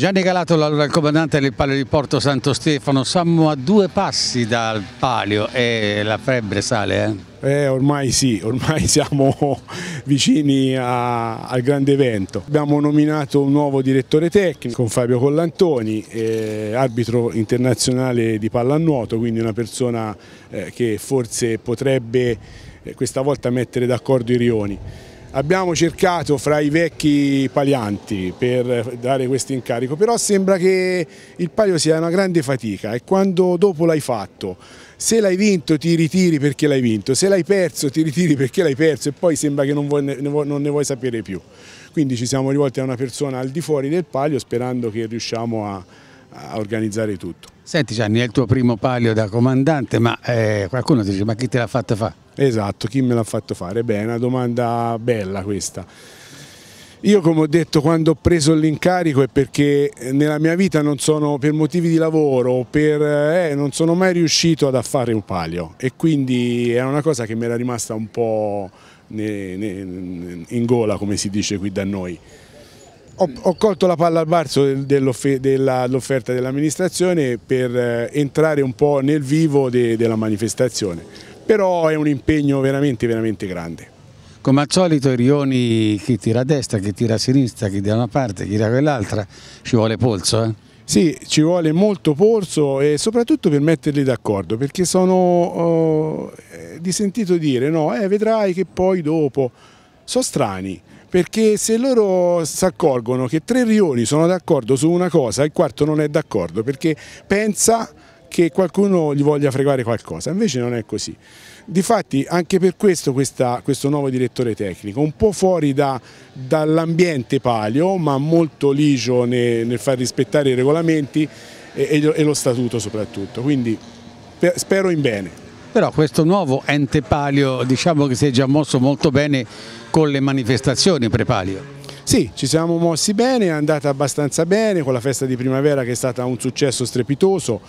Gianni Galatolo, allora il comandante del Palio di Porto Santo Stefano, siamo a due passi dal Palio e la febbre sale eh? eh ormai sì, ormai siamo vicini a, al grande evento. Abbiamo nominato un nuovo direttore tecnico con Fabio Collantoni, eh, arbitro internazionale di pallanuoto, quindi una persona eh, che forse potrebbe eh, questa volta mettere d'accordo i rioni. Abbiamo cercato fra i vecchi palianti per dare questo incarico, però sembra che il palio sia una grande fatica e quando dopo l'hai fatto, se l'hai vinto ti ritiri perché l'hai vinto, se l'hai perso ti ritiri perché l'hai perso e poi sembra che non, vuoi, non ne vuoi sapere più. Quindi ci siamo rivolti a una persona al di fuori del palio sperando che riusciamo a, a organizzare tutto. Senti Gianni, è il tuo primo palio da comandante, ma eh, qualcuno ti dice ma chi te l'ha fatta fare? Esatto, chi me l'ha fatto fare? Beh, è una domanda bella questa. Io come ho detto quando ho preso l'incarico è perché eh, nella mia vita non sono, per motivi di lavoro, per, eh, eh non sono mai riuscito ad affare un palio e quindi era una cosa che mi era rimasta un po' in gola come si dice qui da noi. Ho, ho colto la palla al barso dell'offerta dell'amministrazione per eh, entrare un po' nel vivo de, della manifestazione però è un impegno veramente, veramente grande. Come al solito i Rioni chi tira a destra, chi tira a sinistra, chi da una parte, chi da quell'altra, ci vuole polso eh? Sì, ci vuole molto polso e soprattutto per metterli d'accordo, perché sono oh, eh, di sentito dire, no, eh, vedrai che poi dopo, sono strani, perché se loro si accorgono che tre rioni sono d'accordo su una cosa, il quarto non è d'accordo, perché pensa che qualcuno gli voglia fregare qualcosa, invece non è così. Difatti anche per questo questa, questo nuovo direttore tecnico, un po' fuori da, dall'ambiente palio ma molto ligio nel, nel far rispettare i regolamenti e, e lo statuto soprattutto, quindi per, spero in bene. Però questo nuovo ente palio diciamo che si è già mosso molto bene con le manifestazioni pre-palio. Sì, ci siamo mossi bene, è andata abbastanza bene con la festa di primavera che è stata un successo strepitoso,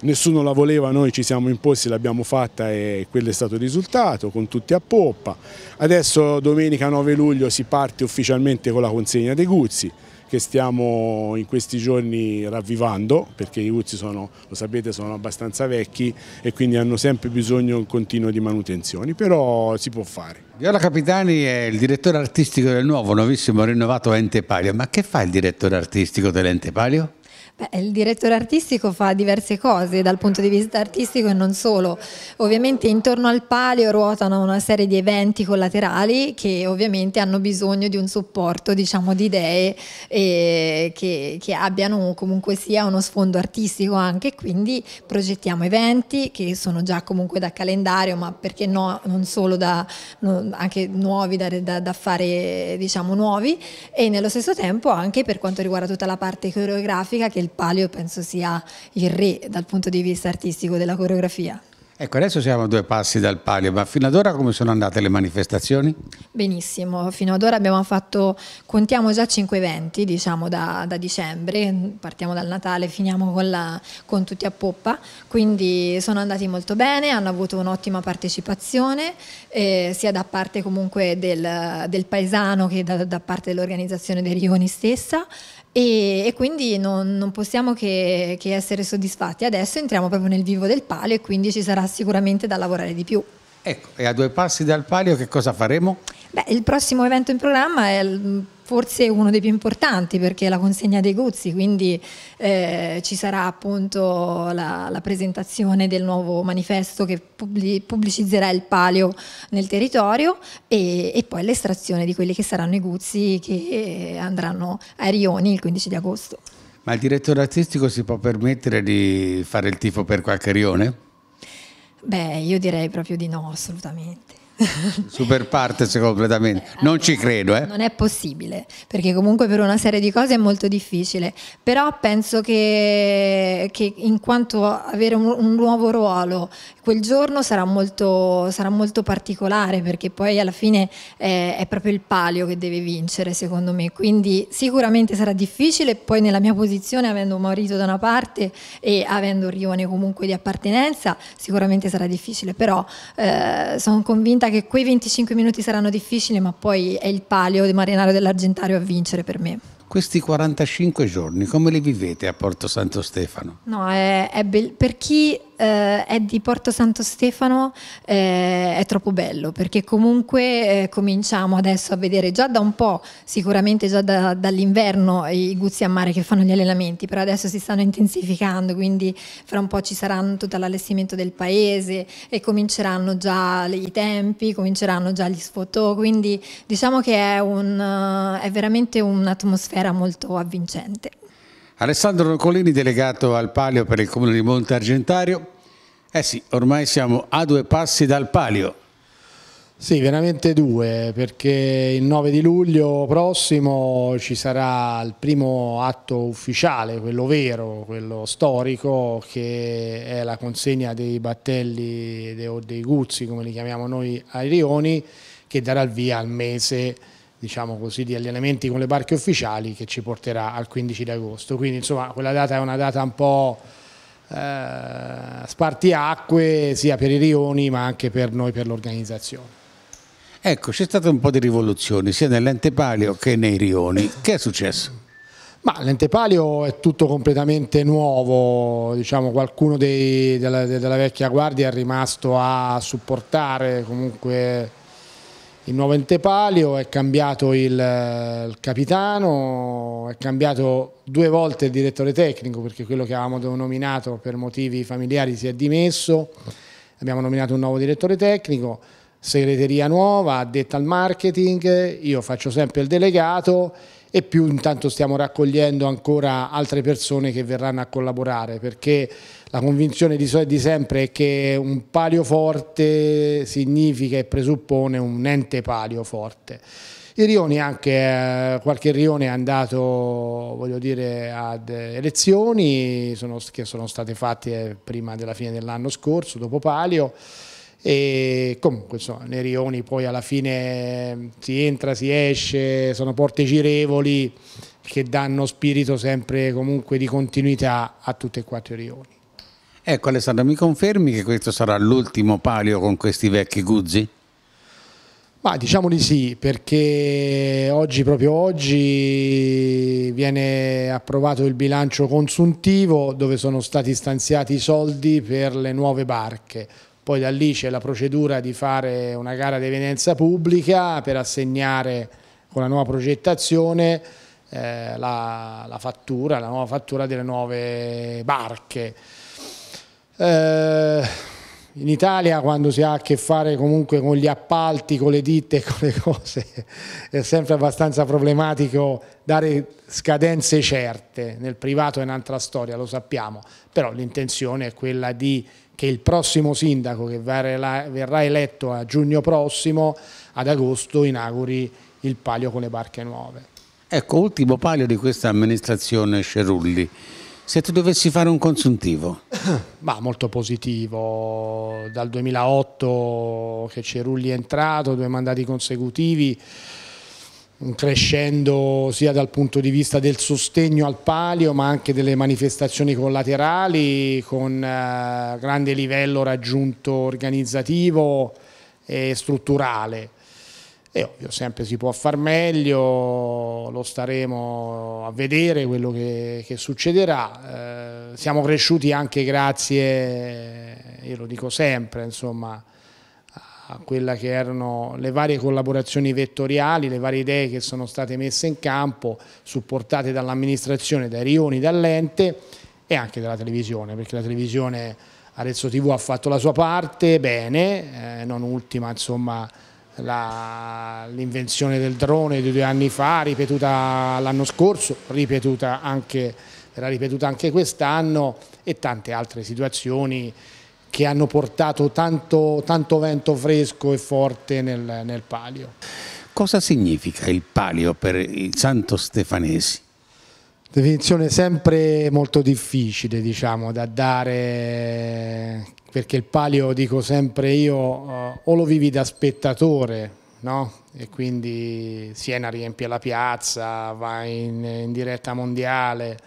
nessuno la voleva, noi ci siamo imposti, l'abbiamo fatta e quello è stato il risultato, con tutti a poppa. Adesso domenica 9 luglio si parte ufficialmente con la consegna dei guzzi che stiamo in questi giorni ravvivando perché i guzzi sono, lo sapete, sono abbastanza vecchi e quindi hanno sempre bisogno continuo di manutenzioni, però si può fare. Viola Capitani è il direttore artistico del nuovo, nuovissimo, rinnovato Ente Palio, ma che fa il direttore artistico dell'Ente Palio? Beh, il direttore artistico fa diverse cose dal punto di vista artistico e non solo. Ovviamente intorno al palio ruotano una serie di eventi collaterali che ovviamente hanno bisogno di un supporto diciamo, di idee che, che, abbiano comunque sia uno sfondo artistico anche, quindi progettiamo eventi che sono già comunque da calendario, ma perché no, non solo da, anche nuovi da, da, da fare diciamo nuovi e nello stesso tempo anche per quanto riguarda tutta la parte coreografica che del palio penso sia il re dal punto di vista artistico della coreografia. Ecco, adesso siamo a due passi dal palio, ma fino ad ora come sono andate le manifestazioni? Benissimo, fino ad ora abbiamo fatto, contiamo già cinque eventi, diciamo da, da dicembre, partiamo dal Natale, finiamo con, la, con, tutti a poppa, quindi sono andati molto bene, hanno avuto un'ottima partecipazione, eh, sia da parte comunque del, del paesano che da, da parte dell'organizzazione dei Rioni stessa, e, e quindi non, non possiamo che, che essere soddisfatti. Adesso entriamo proprio nel vivo del palo e quindi ci sarà sicuramente da lavorare di più. Ecco, e a due passi dal palio che cosa faremo? Beh, il prossimo evento in programma è mm, forse uno dei più importanti perché è la consegna dei guzzi, quindi eh, ci sarà appunto la, la, presentazione del nuovo manifesto che pubblicizzerà il palio nel territorio e, e poi l'estrazione di quelli che saranno i guzzi che andranno a Rioni il 15 di agosto. Ma il direttore artistico si può permettere di fare il tifo per qualche rione? Beh, io direi proprio di no, assolutamente. Super partes completamente, non ci credo. Eh. Non è possibile, perché comunque per una serie di cose è molto difficile, però penso che, che in quanto avere un, un, nuovo ruolo quel giorno sarà molto, sarà molto particolare, perché poi alla fine è, è, proprio il palio che deve vincere, secondo me, quindi sicuramente sarà difficile, poi nella mia posizione, avendo Maurizio da una parte e avendo un rione comunque di appartenenza, sicuramente sarà difficile, però eh, sono convinta certa che quei 25 minuti saranno difficili, ma poi è il palio di Marinaro dell'Argentario a vincere per me. Questi 45 giorni, come li vivete a Porto Santo Stefano? No, è, è per chi eh, è di Porto Santo Stefano eh, è troppo bello perché comunque eh, cominciamo adesso a vedere già da un po', sicuramente già da, dall'inverno i guzzi a mare che fanno gli allenamenti, però adesso si stanno intensificando, quindi fra un po' ci saranno tutto l'allestimento del paese e cominceranno già i tempi, cominceranno già gli sfotò, quindi diciamo che è, un, eh, è veramente un'atmosfera molto avvincente. Alessandro Nocolini, delegato al Palio per il Comune di Monte Argentario. Eh sì, ormai siamo a due passi dal Palio. Sì, veramente due, perché il 9 di luglio prossimo ci sarà il primo atto ufficiale, quello vero, quello storico, che è la consegna dei battelli o dei guzzi, come li chiamiamo noi, ai rioni, che darà il via al mese diciamo così, di allenamenti con le barche ufficiali che ci porterà al 15 di agosto. Quindi insomma quella data è una data un po' eh, spartiacque sia per i rioni ma anche per noi, per l'organizzazione. Ecco, c'è stata un po' di rivoluzione sia nell'ente palio che nei rioni. Che è successo? Ma l'ente palio è tutto completamente nuovo, diciamo, qualcuno dei, della, della vecchia guardia è rimasto a supportare comunque il nuovo ente palio, è cambiato il, eh, il, capitano, è cambiato due volte il direttore tecnico perché quello che avevamo nominato per motivi familiari si è dimesso, abbiamo nominato un nuovo direttore tecnico, segreteria nuova, addetta al marketing, io faccio sempre il delegato e più intanto stiamo raccogliendo ancora altre persone che verranno a collaborare perché la convinzione di, di sempre è che un palio forte significa e presuppone un ente palio forte. I rioni anche, eh, qualche rione è andato voglio dire, ad elezioni sono, che sono state fatte prima della fine dell'anno scorso, dopo Palio. E comunque insomma, nei rioni poi alla fine ehm, si entra, si esce, sono porte girevoli che danno spirito sempre comunque di continuità a tutti e quattro i rioni. Ecco Alessandro, mi confermi che questo sarà l'ultimo palio con questi vecchi guzzi? Ma diciamo di sì, perché oggi, proprio oggi, viene approvato il bilancio consuntivo dove sono stati stanziati i soldi per le nuove barche poi da lì c'è la procedura di fare una gara di evidenza pubblica per assegnare con la nuova progettazione eh, la, la, fattura, la nuova fattura delle nuove barche. Eh, in Italia quando si ha a che fare comunque con gli appalti, con le ditte, con le cose, è sempre abbastanza problematico dare scadenze certe, nel privato è un'altra storia, lo sappiamo, però l'intenzione è quella di che il prossimo sindaco che verrà eletto a giugno prossimo, ad agosto, inauguri il palio con le barche nuove. Ecco, ultimo palio di questa amministrazione Cerulli. Se tu dovessi fare un consuntivo? Ma molto positivo, dal 2008 che Cerulli è entrato, due mandati consecutivi, crescendo sia dal punto di vista del sostegno al palio ma anche delle manifestazioni collaterali con eh, grande livello raggiunto organizzativo e strutturale e ovvio sempre si può far meglio, lo staremo a vedere quello che, che succederà, eh, siamo cresciuti anche grazie, io lo dico sempre insomma, quelle che erano le varie collaborazioni vettoriali, le varie idee che sono state messe in campo, supportate dall'amministrazione, dai rioni, dall'ente e anche dalla televisione, perché la televisione Arezzo TV ha fatto la sua parte bene, eh, non ultima insomma l'invenzione del drone di due anni fa, ripetuta l'anno scorso, ripetuta anche, ripetuta anche quest'anno e tante altre situazioni che hanno portato tanto, tanto vento fresco e forte nel, nel palio. Cosa significa il palio per i Santo Stefanesi? Definizione sempre molto difficile diciamo, da dare perché il palio dico sempre io eh, o lo vivi da spettatore no? e quindi Siena riempie la piazza, va in, in diretta mondiale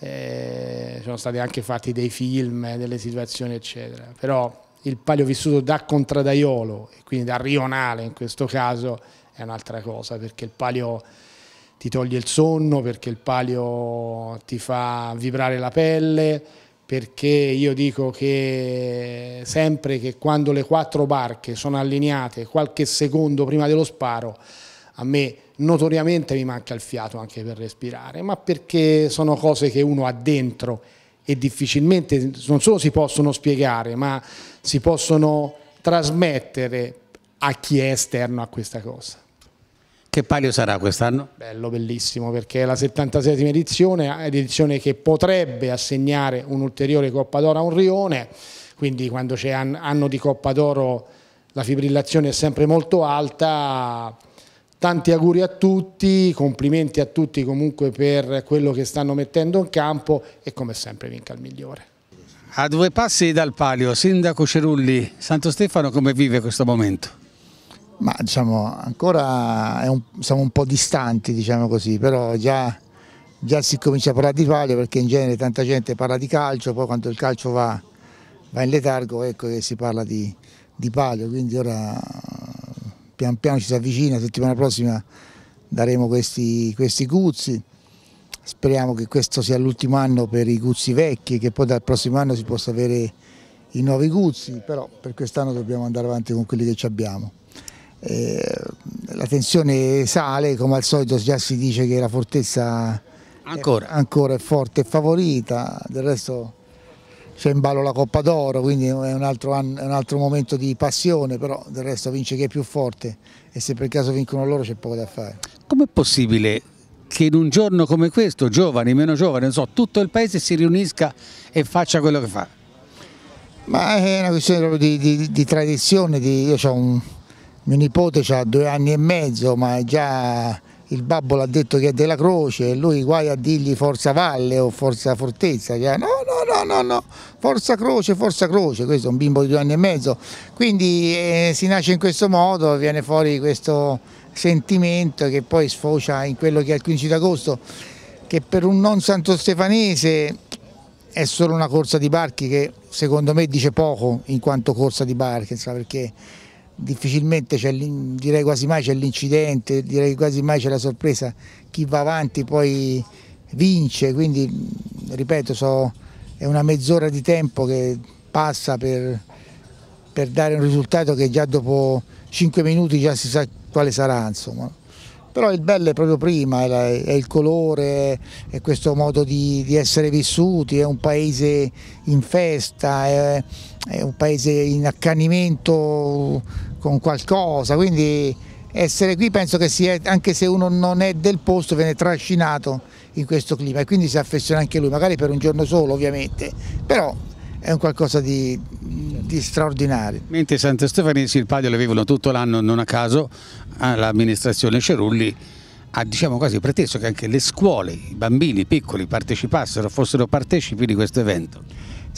eh, sono stati anche fatti dei film, eh, delle situazioni eccetera, però il palio vissuto da Contradaiolo e quindi da Rionale in questo caso è un'altra cosa perché il palio ti toglie il sonno, perché il palio ti fa vibrare la pelle, perché io dico che sempre che quando le quattro barche sono allineate qualche secondo prima dello sparo, a me notoriamente mi manca il fiato anche per respirare, ma perché sono cose che uno ha dentro e difficilmente non solo si possono spiegare, ma si possono trasmettere a chi è esterno a questa cosa. Che palio sarà quest'anno? Bello, bellissimo, perché è la 76 edizione, edizione che potrebbe assegnare un'ulteriore Coppa d'Oro a un rione, quindi quando c'è anno di Coppa d'Oro la fibrillazione è sempre molto alta, Tanti auguri a tutti, complimenti a tutti comunque per quello che stanno mettendo in campo e come sempre vinca il migliore. A due passi dal palio, Sindaco Cerulli, Santo Stefano come vive questo momento? Ma diciamo ancora un, siamo un po' distanti diciamo così, però già, già, si comincia a parlare di palio perché in genere tanta gente parla di calcio, poi quando il calcio va, va in letargo ecco che si parla di, di palio, quindi ora pian piano ci si avvicina, la settimana prossima daremo questi, questi guzzi, speriamo che questo sia l'ultimo anno per i guzzi vecchi, che poi dal prossimo anno si possa avere i nuovi guzzi, però per quest'anno dobbiamo andare avanti con quelli che ci abbiamo. Eh, la tensione sale, come al solito già si dice che la fortezza ancora, è, ancora è forte e favorita, del resto c'è in ballo la Coppa d'Oro, quindi è un, altro, anno, è un altro momento di passione, però del resto vince chi è più forte e se per caso vincono loro c'è poco da fare. Com'è possibile che in un giorno come questo, giovani, meno giovani, so, tutto il paese si riunisca e faccia quello che fa? Ma è una questione di, di, di tradizione, di, io ho un, mio nipote ha due anni e mezzo, ma è già il babbo l'ha detto che è della croce e lui guai a dirgli forza valle o forza fortezza, no no no no no, forza croce, forza croce, questo è un bimbo di due anni e mezzo, quindi eh, si nasce in questo modo, viene fuori questo sentimento che poi sfocia in quello che è il 15 d'agosto, che per un non santo stefanese è solo una corsa di barchi che secondo me dice poco in quanto corsa di barchi, perché difficilmente c'è, direi quasi mai c'è l'incidente, direi quasi mai c'è la sorpresa, chi va avanti poi vince, quindi ripeto so, è una mezz'ora di tempo che passa per, per, dare un risultato che già dopo 5 minuti già si sa quale sarà insomma. Però il bello è proprio prima, è il colore, è questo modo di, di essere vissuti, è un paese in festa, è, è un paese in accanimento con qualcosa, quindi essere qui penso che sia, anche se uno non è del posto, viene trascinato in questo clima e quindi si affeziona anche lui, magari per un giorno solo ovviamente, però è un qualcosa di, di straordinario. Mentre Santa Stefania e Silpadio le vivono tutto l'anno, non a caso, ah, l'amministrazione Cerulli ha diciamo quasi preteso che anche le scuole, i bambini piccoli partecipassero, fossero partecipi di questo evento.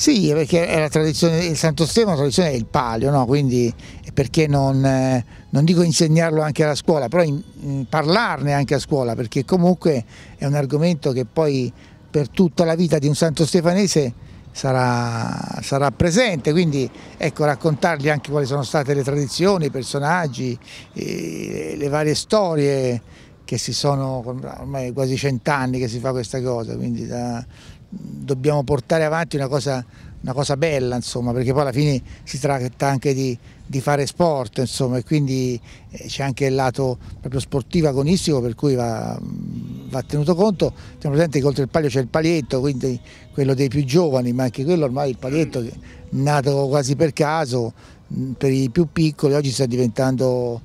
Sì, perché è la tradizione, il Santo Stefano è la tradizione del palio, no? quindi perché non, eh, non, dico insegnarlo anche alla scuola, però in, in parlarne anche a scuola, perché comunque è un argomento che poi per tutta la vita di un santo stefanese sarà, sarà presente, quindi ecco, raccontargli anche quali sono state le tradizioni, i personaggi, eh, le varie storie che si sono, ormai quasi cent'anni che si fa questa cosa, quindi da, dobbiamo portare avanti una cosa, una cosa bella, insomma, perché poi alla fine si tratta anche di, di fare sport, insomma, e quindi eh, c'è anche il lato proprio sportivo agonistico per cui va, va tenuto conto. Teniamo presente che oltre il palio c'è il palietto, quindi quello dei più giovani, ma anche quello ormai il palietto nato quasi per caso, mm, per i più piccoli, oggi sta diventando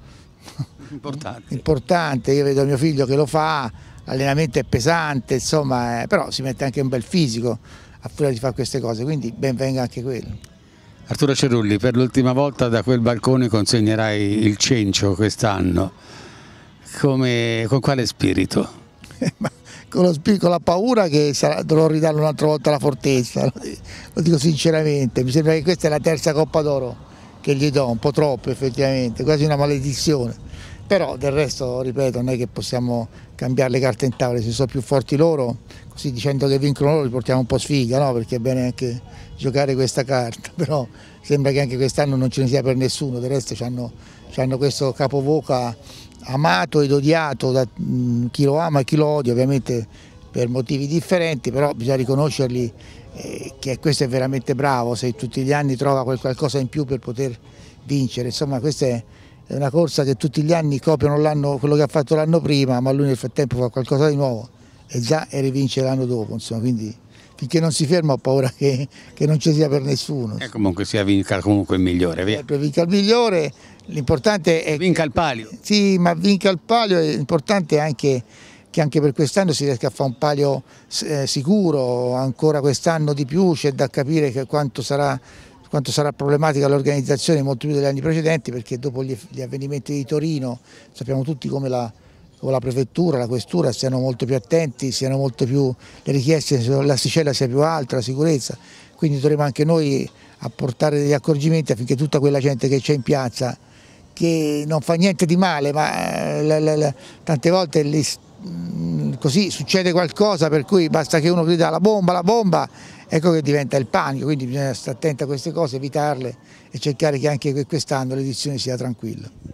importante. importante. Io vedo mio figlio che lo fa, l'allenamento è pesante, insomma, eh, però si mette anche un bel fisico a furia di fare queste cose, quindi ben venga anche quello. Arturo Cerulli, per l'ultima volta da quel balcone consegnerai il cencio quest'anno, con quale spirito? con, lo spirito, con la paura che sarà, dovrò ridare un'altra volta la fortezza, lo dico sinceramente, mi sembra che questa è la terza Coppa d'Oro che gli do, un po' troppo effettivamente, quasi una maledizione però del resto, ripeto, non è che possiamo cambiare le carte in tavola, se sono più forti loro, così dicendo che vincono loro li portiamo un po' sfiga, no? perché è bene anche giocare questa carta, però sembra che anche quest'anno non ce ne sia per nessuno, del resto hanno, questo capovoca amato ed odiato da chi lo ama e chi lo odia, ovviamente per motivi differenti, però bisogna riconoscerli eh, che questo è veramente bravo, se tutti gli anni trova qualcosa in più per poter vincere, insomma questo è è una corsa che tutti gli anni copiano quello che ha fatto l'anno prima, ma lui nel frattempo fa qualcosa di nuovo e già e rivince l'anno dopo, insomma, quindi finché non si ferma ho paura che, che non ci sia per nessuno. E eh, comunque sia vinca comunque il migliore, via. Sempre vinca il migliore, l'importante è... Vinca il palio. Sì, ma vinca il palio, l'importante è anche che anche per quest'anno si riesca a fare un palio eh, sicuro, ancora quest'anno di più, c'è da capire quanto sarà quanto sarà problematica l'organizzazione molto più degli anni precedenti perché dopo gli, avvenimenti di Torino sappiamo tutti come la, come la, prefettura, la questura siano molto più attenti, siano molto più le richieste, l'asticella sia più alta, la sicurezza, quindi dovremo anche noi apportare degli accorgimenti affinché tutta quella gente che c'è in piazza che non fa niente di male, ma eh, tante volte Mm, così succede qualcosa per cui basta che uno grida la bomba, la bomba, ecco che diventa il panico, quindi bisogna stare attenti a queste cose, evitarle e cercare che anche quest'anno l'edizione sia tranquilla.